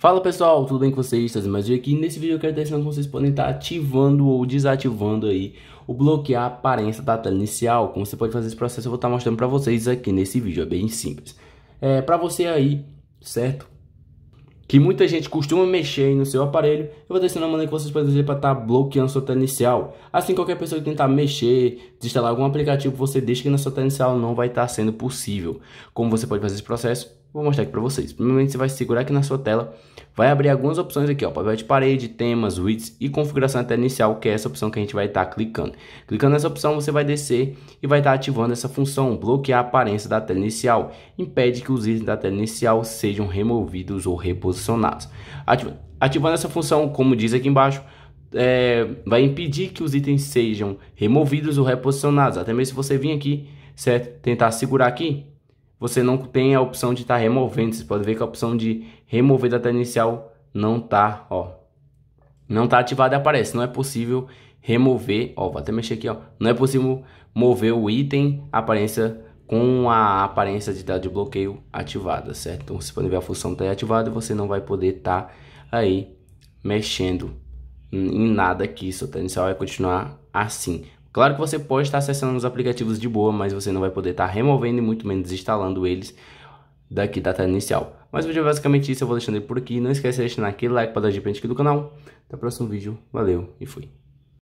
Fala pessoal, tudo bem com vocês? Trazendo mais um aqui. Nesse vídeo eu quero estar ensinando como vocês podem estar ativando ou desativando aí o bloquear a aparência da tela inicial. Como você pode fazer esse processo, eu vou estar tá mostrando para vocês aqui nesse vídeo, é bem simples. É para você aí, certo? Que muita gente costuma mexer aí no seu aparelho, eu vou estar ensinando maneira que vocês podem fazer para estar tá bloqueando sua tela inicial. Assim, qualquer pessoa que tentar mexer, desinstalar algum aplicativo, você deixa que na sua tela inicial não vai estar tá sendo possível. Como você pode fazer esse processo? Vou mostrar aqui para vocês. Primeiramente você vai segurar aqui na sua tela, vai abrir algumas opções aqui, ó, papel de parede, temas, widgets e configuração até inicial, que é essa opção que a gente vai estar tá clicando. Clicando nessa opção você vai descer e vai estar tá ativando essa função, bloquear a aparência da tela inicial, impede que os itens da tela inicial sejam removidos ou reposicionados. Ativando, essa função, como diz aqui embaixo, é, vai impedir que os itens sejam removidos ou reposicionados. Até mesmo se você vir aqui, certo? Tentar segurar aqui, você não tem a opção de estar tá removendo. Você pode ver que a opção de remover da tela inicial não está, ó. Não está ativada e aparece. Não é possível remover, ó, vou até mexer aqui, ó. Não é possível mover o item aparência com a aparência de dado de bloqueio ativada, certo? Então você pode ver a função está ativada, você não vai poder estar tá aí mexendo em nada aqui, sua tela inicial vai continuar assim. Claro que você pode estar acessando os aplicativos de boa, mas você não vai poder estar removendo e muito menos instalando eles daqui da tela inicial. Mas o vídeo é basicamente isso, eu vou deixando ele por aqui. Não esquece de deixar aquele like para dar de frente aqui do canal. Até o próximo vídeo, valeu e fui.